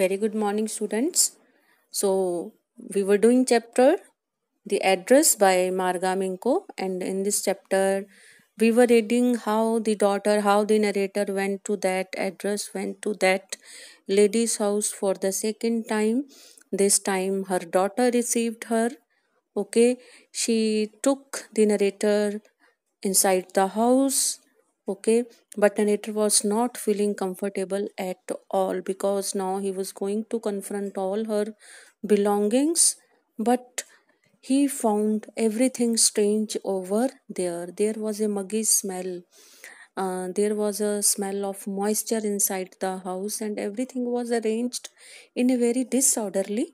Very good morning, students. So, we were doing chapter The Address by Marga Minko, and in this chapter, we were reading how the daughter, how the narrator went to that address, went to that lady's house for the second time. This time, her daughter received her. Okay, she took the narrator inside the house okay but narrator was not feeling comfortable at all because now he was going to confront all her belongings but he found everything strange over there there was a muggy smell uh, there was a smell of moisture inside the house and everything was arranged in a very disorderly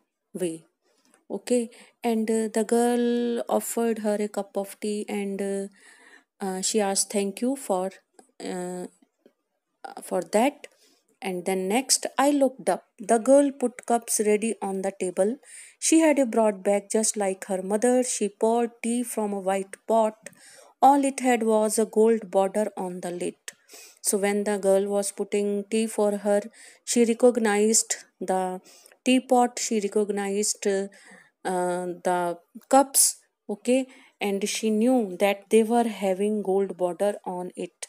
way okay and uh, the girl offered her a cup of tea and uh, uh she asked thank you for uh, for that and then next i looked up the girl put cups ready on the table she had a broad bag just like her mother she poured tea from a white pot all it had was a gold border on the lid so when the girl was putting tea for her she recognized the teapot she recognized uh, uh, the cups okay and she knew that they were having gold border on it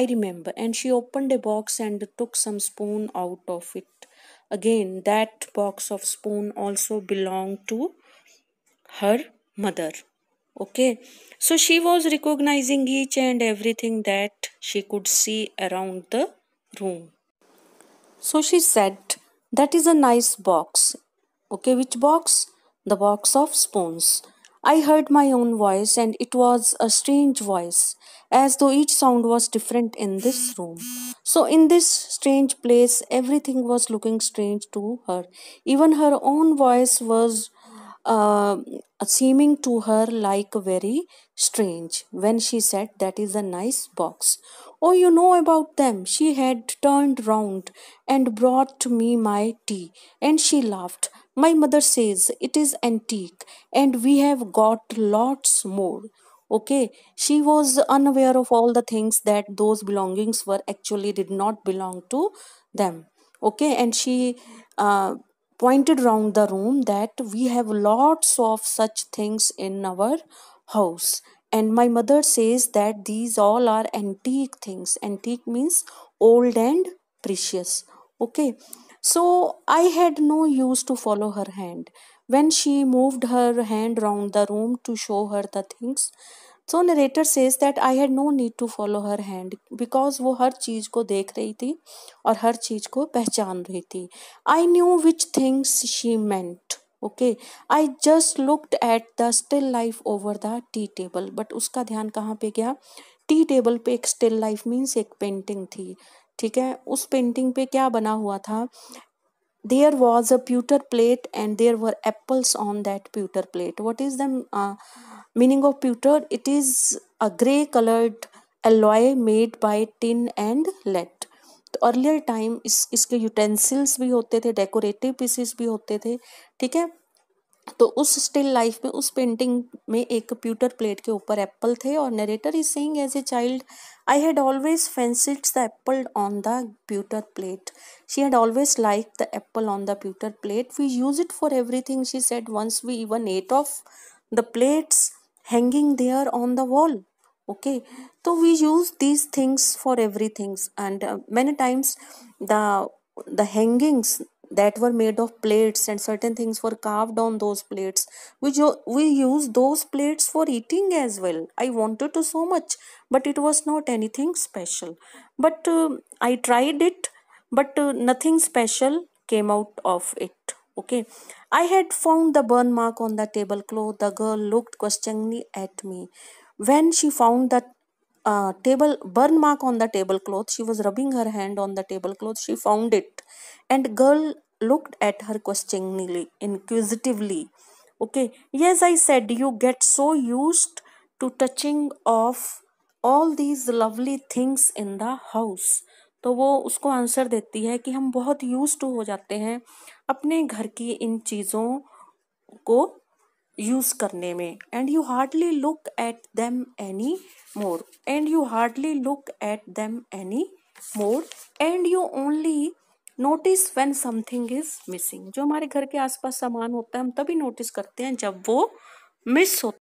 i remember and she opened a box and took some spoon out of it again that box of spoon also belonged to her mother okay so she was recognizing each and everything that she could see around the room so she said that is a nice box okay which box the box of spoons I heard my own voice, and it was a strange voice, as though each sound was different in this room. So, in this strange place, everything was looking strange to her. Even her own voice was uh, seeming to her like very strange when she said, That is a nice box. Oh, you know about them. She had turned round and brought me my tea, and she laughed. My mother says it is antique and we have got lots more. Okay, she was unaware of all the things that those belongings were actually did not belong to them. Okay, and she uh, pointed round the room that we have lots of such things in our house and my mother says that these all are antique things antique means old and precious okay So I had no use to follow her hand. When she moved her hand round the room to show her the things, so narrator says that I had no need to follow her hand because वो हर चीज़ को देख रही थी और हर चीज़ को पहचान रही थी I knew which things she meant okay I just looked at the still life over the tea table but उसका ध्यान कहाँ पे गया टी टेबल पे एक स्टिल लाइफ मीन्स एक पेंटिंग थी ठीक है उस पेंटिंग पे क्या बना हुआ था there was a pewter plate and there were apples on that pewter plate what is the meaning of pewter it is a grey coloured alloy made by tin and let तो earlier time इस इसके utensils भी होते थे decorative pieces भी होते थे ठीक है तो उस स्टिल लाइफ में उस पेंटिंग में एक प्यूटर प्लेट के ऊपर एप्पल थे और narrator is saying as a child I had always fancied the apple on the pewter plate. She had always liked the apple on the pewter plate. We use it for everything, she said. Once we even ate off the plates hanging there on the wall. Okay, so we use these things for everything, and uh, many times the the hangings that were made of plates and certain things were carved on those plates we we use those plates for eating as well i wanted to so much but it was not anything special but uh, i tried it but uh, nothing special came out of it okay i had found the burn mark on the tablecloth the girl looked questioningly at me when she found that uh, table burn mark on the tablecloth she was rubbing her hand on the tablecloth she found it and girl looked at her questioningly inquisitively okay yes i said you get so used to touching of all these lovely things in the house तो वो उसको answer देती है कि हम बहुत use to हो जाते हैं अपने घर की इन चीज़ों को यूज़ करने में and you hardly look at them any more and you hardly look at them any more and you only notice when something is missing जो हमारे घर के आसपास सामान होता है हम तभी नोटिस करते हैं जब वो मिस होता